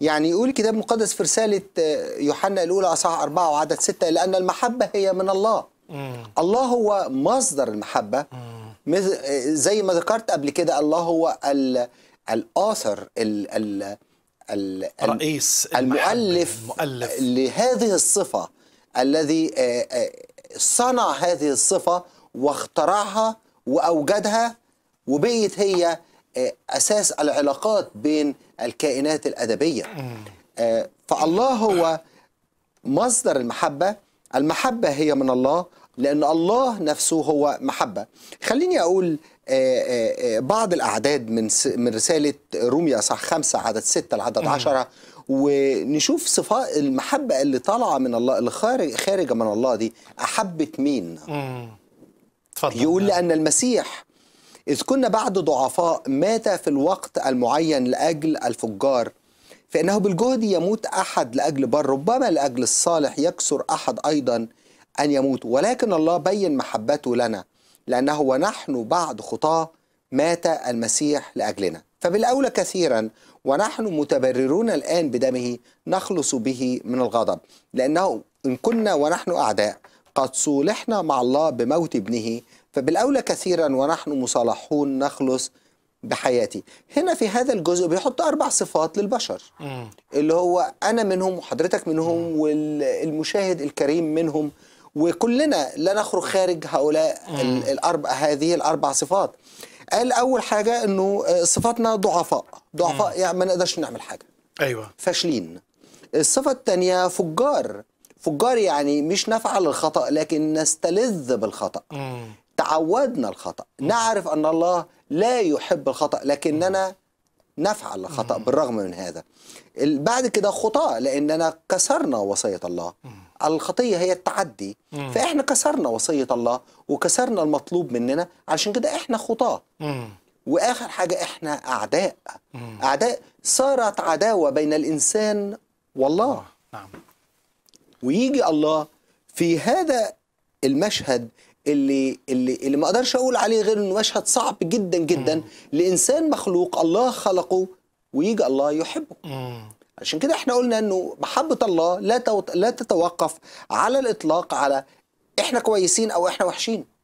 يعني يقول الكتاب المقدس في رسالة آه، يوحنا الأولى أصحاح أربعة وعدد ستة لأن المحبة هي من الله مم. الله هو مصدر المحبة مم. آه، زي ما ذكرت قبل كده الله هو الآثر ال ال ال الرئيس المؤلف, المؤلف لهذه الصفة الذي آه، صنع هذه الصفة واخترعها وأوجدها وبقيت هي اساس العلاقات بين الكائنات الادبيه آه، فالله هو مصدر المحبه المحبه هي من الله لان الله نفسه هو محبه خليني اقول آه، آه، بعض الاعداد من من رساله روميا صح خمسة عدد ستة لعدد عشرة ونشوف صفات المحبه اللي طالعه من الله اللي خارج خارجه من الله دي احبت مين؟ يقول نعم. لان المسيح إذ كنا بعد ضعفاء مات في الوقت المعين لأجل الفجار فإنه بالجهد يموت أحد لأجل بر ربما لأجل الصالح يكسر أحد أيضا أن يموت ولكن الله بين محبته لنا لأنه ونحن بعد خطاه مات المسيح لأجلنا فبالأولى كثيرا ونحن متبررون الآن بدمه نخلص به من الغضب لأنه إن كنا ونحن أعداء قد صولحنا مع الله بموت ابنه فبالأولى كثيرا ونحن مصالحون نخلص بحياتي هنا في هذا الجزء بيحط أربع صفات للبشر اللي هو أنا منهم وحضرتك منهم والمشاهد الكريم منهم وكلنا لا نخرج خارج هؤلاء الأربع هذه الأربع صفات قال أول حاجة أنه آه، صفاتنا ضعفاء ضعفاء يعني ما نقدرش نعمل حاجة أيوة فاشلين الصفة الثانية فجار فجار يعني مش نفعل الخطأ لكن نستلذ بالخطأ مم. تعودنا الخطأ مم. نعرف أن الله لا يحب الخطأ لكننا نفعل الخطأ مم. بالرغم من هذا بعد كده خطاة لأننا كسرنا وصية الله مم. الخطية هي التعدي مم. فإحنا كسرنا وصية الله وكسرنا المطلوب مننا عشان كده إحنا خطاة وآخر حاجة إحنا أعداء مم. أعداء صارت عداوة بين الإنسان والله آه، نعم ويجي الله في هذا المشهد اللي اللي اللي ما اقدرش اقول عليه غير انه مشهد صعب جدا جدا مم. لانسان مخلوق الله خلقه ويجي الله يحبه مم. عشان كده احنا قلنا انه محبه الله لا لا تتوقف على الاطلاق على احنا كويسين او احنا وحشين